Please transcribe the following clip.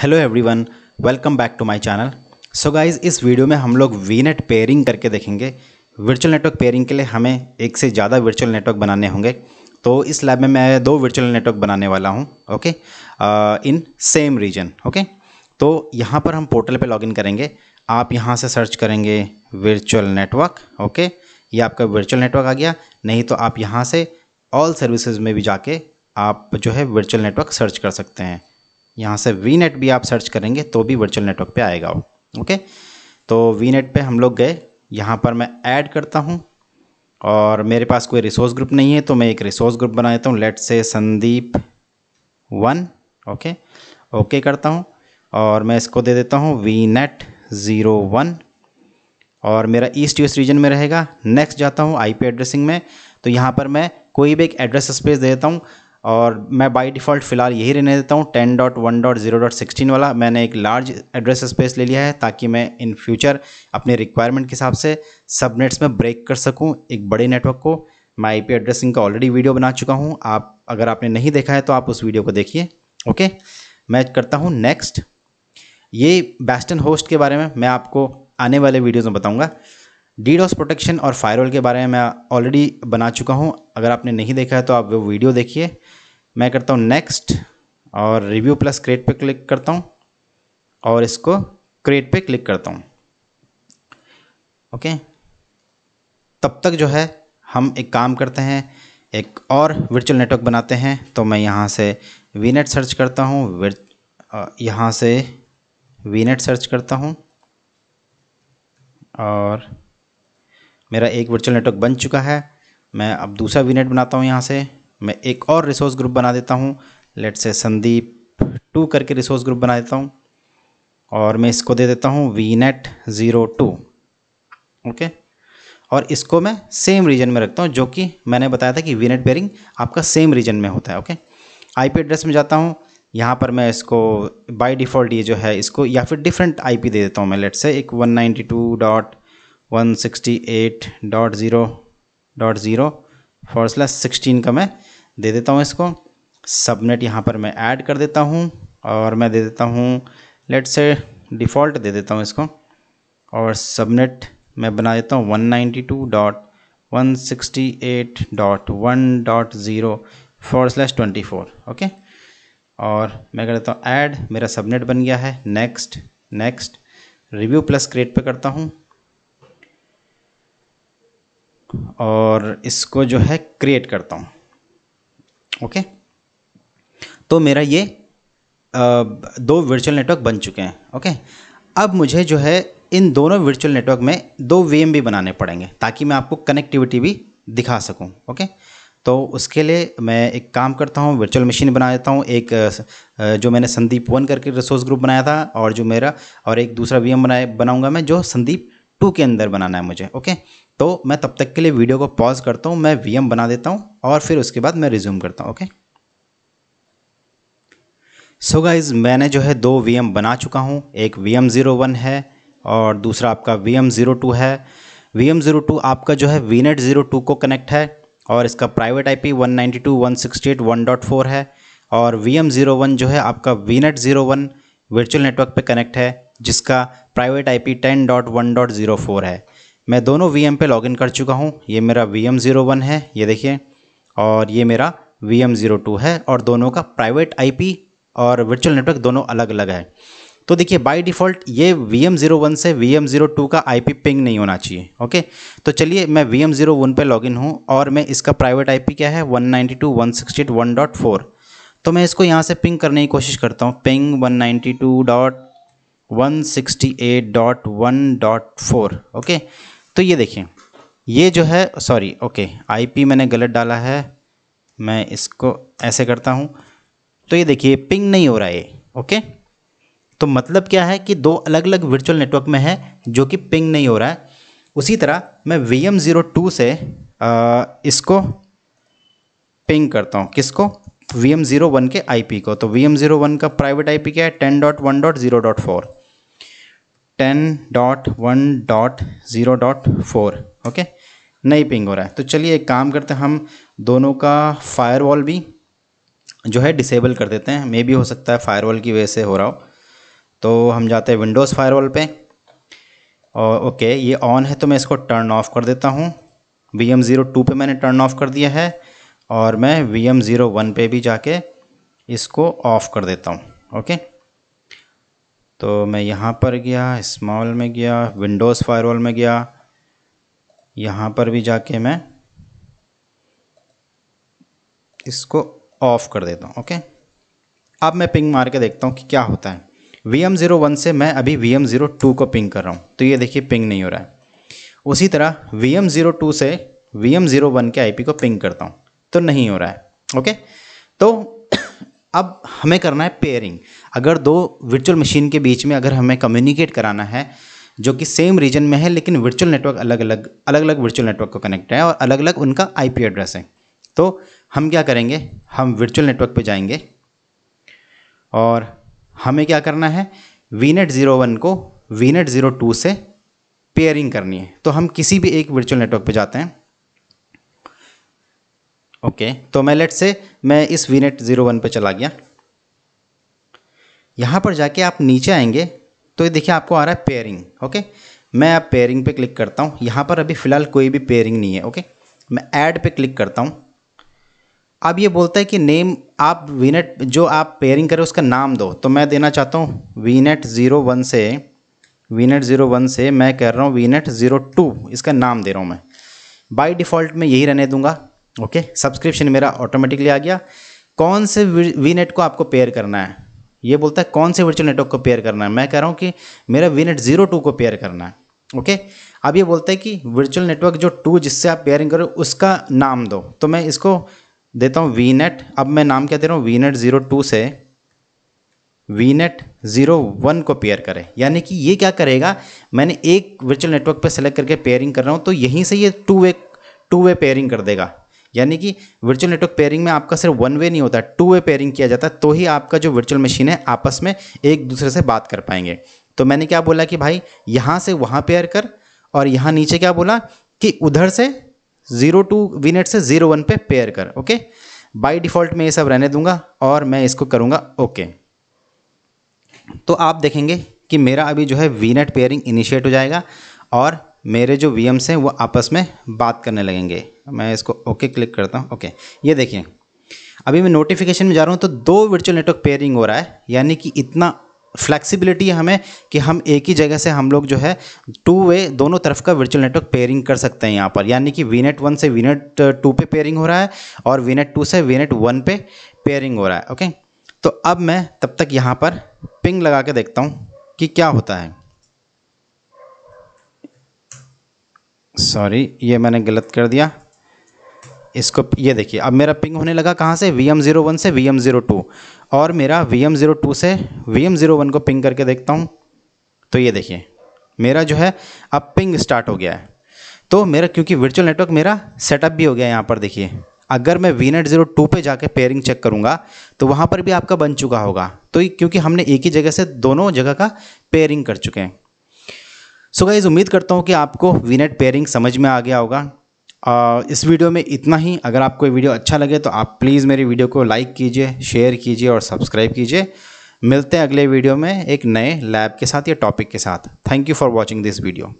hello everyone welcome back to my channel so guys इस video में हम लोग वी नेट पेयरिंग करके देखेंगे वर्चुअल नेटवर्क पेयरिंग के लिए हमें एक से ज़्यादा वर्चुअल नेटवर्क बनाने होंगे तो इस लैब में मैं दो वर्चुअल नेटवर्क बनाने वाला हूं okay in same region okay तो यहाँ पर हम पोर्टल पर लॉगिन करेंगे आप यहाँ से सर्च करेंगे वर्चुअल नेटवर्क ओके ये आपका वर्चुअल नेटवर्क आ गया नहीं तो आप यहाँ से ऑल सर्विसेज में भी जाके आप जो है वर्चुअल नेटवर्क सर्च कर सकते हैं यहाँ से वी नेट भी आप सर्च करेंगे तो भी वर्चुअल नेटवर्क पे आएगा वो ओके तो वी नेट पर हम लोग गए यहाँ पर मैं ऐड करता हूँ और मेरे पास कोई रिसोर्स ग्रुप नहीं है तो मैं एक रिसोर्स ग्रुप बना देता हूँ let's say Sandeep one okay okay करता हूँ और मैं इसको दे देता हूँ वी नेट ज़ीरो वन और मेरा ईस्ट यूएस रीजन में रहेगा नेक्स्ट जाता हूँ आईपी एड्रेसिंग में तो यहाँ पर मैं कोई भी एक एड्रेस स्पेस दे देता हूँ और मैं बाय डिफ़ॉल्ट फ़िलहाल यही रहने देता हूँ ten dot one dot zero dot sixteen वाला मैंने एक लार्ज एड्रेस स्पेस ले लिया है ताकि मैं इन फ्यूचर अपने रिक्वायरमेंट के हिसाब से सब नेट्स में ब्रेक कर सकूँ एक बड़े नेटवर्क को मैं आई एड्रेसिंग का ऑलरेडी वीडियो बना चुका हूँ आप अगर आपने नहीं देखा है तो आप उस वीडियो को देखिए ओके मैं करता हूँ नेक्स्ट ये बेस्टन होस्ट के बारे में मैं आपको आने वाले वीडियोज़ में बताऊँगा डीडोस प्रोटेक्शन और फायरवॉल के बारे में मैं ऑलरेडी बना चुका हूँ अगर आपने नहीं देखा है तो आप वो वीडियो देखिए मैं करता हूँ नेक्स्ट और रिव्यू प्लस क्रिएट पे क्लिक करता हूँ और इसको क्रिएट पे क्लिक करता हूँ ओके तब तक जो है हम एक काम करते हैं एक और वर्चुअल नेटवर्क बनाते हैं तो मैं यहाँ से वीनेट सर्च करता हूँ यहाँ से वीनेट सर्च करता हूँ और मेरा एक वर्चुअल नेटवर्क बन चुका है मैं अब दूसरा वीनेट बनाता हूँ यहाँ से मैं एक और रिसोर्स ग्रुप बना देता हूँ लेट से संदीप टू करके रिसोर्स ग्रुप बना देता हूँ और मैं इसको दे देता हूँ V net zero two okay और इसको मैं सेम रीजन में रखता हूँ जो कि मैंने बताया था कि वी नेट बेरिंग आपका सेम रीजन में होता है ओके आईपी एड्रेस में जाता हूँ यहाँ पर मैं इसको बाय डिफ़ॉल्ट ये जो है इसको या फिर डिफरेंट आईपी दे देता हूँ मैं लेट से एक ज़ीरो फॉर्सला सिक्सटीन का मैं दे देता हूँ इसको सबनेट यहाँ पर मैं ऐड कर देता हूँ और मैं दे देता हूँ लेट से डिफ़ॉल्ट दे देता हूँ इसको और सबनेट मैं बना देता हूँ one ninety two dot one sixty eight dot one dot zero four slash twenty four okay और मैं कर देता हूँ ऐड मेरा सबनेट बन गया है next next review plus create पे करता हूँ और इसको जो है क्रिएट करता हूँ ओके तो मेरा ये दो वर्चुअल नेटवर्क बन चुके हैं ओके अब मुझे जो है इन दोनों वर्चुअल नेटवर्क में दो वी भी बनाने पड़ेंगे ताकि मैं आपको कनेक्टिविटी भी दिखा सकूं ओके तो उसके लिए मैं एक काम करता हूँ वर्चुअल मशीन बना देता हूँ एक जो मैंने संदीप वन करके रिसोर्स ग्रुप बनाया था और जो मेरा और एक दूसरा वी एम बनाए बनाऊँगा मैं जो संदीप टू के अंदर बनाना है मुझे ओके तो मैं तब तक के लिए वीडियो को पॉज करता हूँ मैं वी बना देता हूँ और फिर उसके बाद मैं रिज्यूम करता हूँ ओके सो गाइज मैंने जो है दो वी बना चुका हूँ एक वी एम ज़ीरो वन है और दूसरा आपका वी एम ज़ीरो टू है वी एम ज़ीरो टू आपका जो है वी नेट ज़ीरो टू को कनेक्ट है और इसका private I P one two one sixty eight one dot four है और वी एम ज़ीरो वन जो है आपका V net zero one virtual network पर कनेक्ट है जिसका private I P ten dot one dot zero four है मैं दोनों वी पे लॉगिन कर चुका हूँ ये मेरा वी एम ज़ीरो वन है ये देखिए और ये मेरा वी एम ज़ीरो टू है और दोनों का प्राइवेट आई और वर्चुअल नेटवर्क दोनों अलग अलग है तो देखिए बाय डिफ़ॉल्ट ये वी एम ज़ीरो वन से वी एम ज़ीरो टू का आई पी पिंग नहीं होना चाहिए ओके तो चलिए मैं वी एम ज़ीरो वन पर इन हूँ और मैं इसका प्राइवेट आई पी क्या है one ninety two one sixty eight one dot four तो मैं इसको यहाँ से पिंग करने की कोशिश करता हूँ ping one ninety two dot one sixty eight dot one dot four okay तो ये देखिए ये जो है सॉरी ओके आईपी मैंने गलत डाला है मैं इसको ऐसे करता हूँ तो ये देखिए पिंग नहीं हो रहा है ओके तो मतलब क्या है कि दो अलग अलग वर्चुअल नेटवर्क में है जो कि पिंग नहीं हो रहा है उसी तरह मैं वी एम ज़ीरो टू से आ, इसको पिंग करता हूँ किसको वी एम ज़ीरो वन के आईपी को तो वी एम ज़ीरो वन का प्राइवेट आईपी क्या है ten dot one dot zero dot four ten dot one dot zero dot four okay नहीं पिंग हो रहा है तो चलिए एक काम करते हैं हम दोनों का फायरवॉल भी जो है डिसेबल कर देते हैं मे भी हो सकता है फायरवॉल की वजह से हो रहा हो तो हम जाते हैं विंडोज़ फायरवॉल पे और ओके ये ऑन है तो मैं इसको टर्न ऑफ कर देता हूँ वी एम ज़ीरो टू पर मैंने टर्न ऑफ कर दिया है और मैं वी एम ज़ीरो वन पर भी जाके इसको ऑफ़ कर देता हूँ ओके तो मैं यहाँ पर गया स्मॉल में गया विंडोज़ फायरवॉल में गया यहाँ पर भी जाके मैं इसको ऑफ़ कर देता हूँ ओके अब मैं पिंग मार के देखता हूँ कि क्या होता है वी एम ज़ीरो वन से मैं अभी वी एम ज़ीरो टू को पिंग कर रहा हूँ तो ये देखिए पिंग नहीं हो रहा है उसी तरह वी एम ज़ीरो टू से वी एम ज़ीरो वन के आई पी को पिंग करता हूँ तो नहीं हो रहा है ओके तो अब हमें करना है पेयरिंग अगर दो वर्चुअल मशीन के बीच में अगर हमें कम्युनिकेट कराना है जो कि सेम रीजन में है लेकिन वर्चुअल नेटवर्क अलग अलग अलग अलग वर्चुअल नेटवर्क को कनेक्ट है और अलग अलग उनका आईपी एड्रेस है तो हम क्या करेंगे हम वर्चुअल नेटवर्क पे जाएंगे और हमें क्या करना है वी नेट ज़ीरो वन को वी नेट ज़ीरो टू से पेयरिंग करनी है तो हम किसी भी एक वर्चुअल नेटवर्क पर जाते हैं ओके okay, तो मैं लेट से मैं इस वी नेट ज़ीरो वन पर चला गया यहाँ पर जाके आप नीचे आएंगे तो ये देखिए आपको आ रहा है पेयरिंग ओके मैं आप पेयरिंग पे क्लिक करता हूँ यहाँ पर अभी फ़िलहाल कोई भी पेयरिंग नहीं है ओके मैं ऐड पे क्लिक करता हूँ अब ये बोलता है कि नेम आप वीनेट जो आप पेयरिंग करें उसका नाम दो तो मैं देना चाहता हूँ वीनेट ज़ीरो वन से वीनेट ज़ीरो वन से मैं कह रहा हूँ वीनेट ज़ीरो टू इसका नाम दे रहा हूँ मैं बाई डिफ़ॉल्ट मैं यही रहने दूँगा ओके सब्सक्रिप्शन मेरा ऑटोमेटिकली आ गया कौन से वी नेट को आपको पेयर करना है ये बोलता है कौन से वर्चुअल नेटवर्क को पेयर करना है मैं कह रहा हूँ कि मेरा वी नेट जीरो टू को पेयर करना है ओके अब ये बोलता है कि वर्चुअल नेटवर्क जो टू जिससे आप पेयरिंग करो उसका नाम दो तो मैं इसको देता हूँ वी नेट अब मैं नाम क्या दे रहा हूँ वी नेट ज़ीरो टू से वी नेट ज़ीरो वन को पेयर करें यानी कि ये क्या करेगा मैंने एक वर्चुअल नेटवर्क पर सेलेक्ट करके पेयरिंग कर रहा हूँ तो यहीं से ये two way two way peering कर देगा यानी कि वर्चुअल नेटवर्क पेयरिंग में आपका सिर्फ वन वे नहीं होता टू वे पेयरिंग किया जाता है तो ही आपका जो वर्चुअल मशीन है आपस में एक दूसरे से बात कर पाएंगे तो मैंने क्या बोला कि भाई यहाँ से वहाँ पेयर कर और यहाँ नीचे क्या बोला कि उधर से ज़ीरो टू विनेट से ज़ीरो वन पे पेयर कर ओके बाई डिफ़ॉल्ट मैं ये सब रहने दूंगा और मैं इसको करूँगा ओके तो आप देखेंगे कि मेरा अभी जो है वीनेट पेयरिंग इनिशिएट हो जाएगा और मेरे जो वी हैं वो आपस में बात करने लगेंगे मैं इसको ओके क्लिक करता हूँ ओके ये देखिए अभी मैं नोटिफिकेशन में जा रहा हूँ तो दो वर्चुअल नेटवर्क पेयरिंग हो रहा है यानी कि इतना फ्लेक्सिबिलिटी है हमें कि हम एक ही जगह से हम लोग जो है टू वे दोनों तरफ का वर्चुअल नेटवर्क पेयरिंग कर सकते हैं यहाँ पर यानी कि वीनेट वन से वीनेट टू uh, पे पेयरिंग हो रहा है और वीनेट टू से नेट वन पे पेयरिंग हो रहा है ओके तो अब मैं तब तक यहाँ पर पिंग लगा के देखता हूँ कि क्या होता है सॉरी ये मैंने गलत कर दिया इसको ये देखिए अब मेरा पिंग होने लगा कहाँ से वी एम ज़ीरो वन से वी एम ज़ीरो टू और मेरा वी एम ज़ीरो टू से वी एम ज़ीरो वन को पिंग करके देखता हूँ तो ये देखिए मेरा जो है अब पिंग स्टार्ट हो गया है तो मेरा क्योंकि वर्चुअल नेटवर्क मेरा सेटअप भी हो गया है यहाँ पर देखिए अगर मैं वी नेट ज़ीरो टू पर जाके पेयरिंग चेक करूँगा तो वहाँ पर भी आपका बन चुका होगा तो क्योंकि हमने एक ही जगह से दोनों जगह का पेयरिंग कर चुके हैं सो so गाइज़ उम्मीद करता हूँ कि आपको वीनेट पेयरिंग समझ में आ गया होगा आ, इस वीडियो में इतना ही अगर आपको वीडियो अच्छा लगे तो आप प्लीज़ मेरी वीडियो को लाइक कीजिए शेयर कीजिए और सब्सक्राइब कीजिए मिलते हैं अगले वीडियो में एक नए लैब के साथ या टॉपिक के साथ thank you for watching this video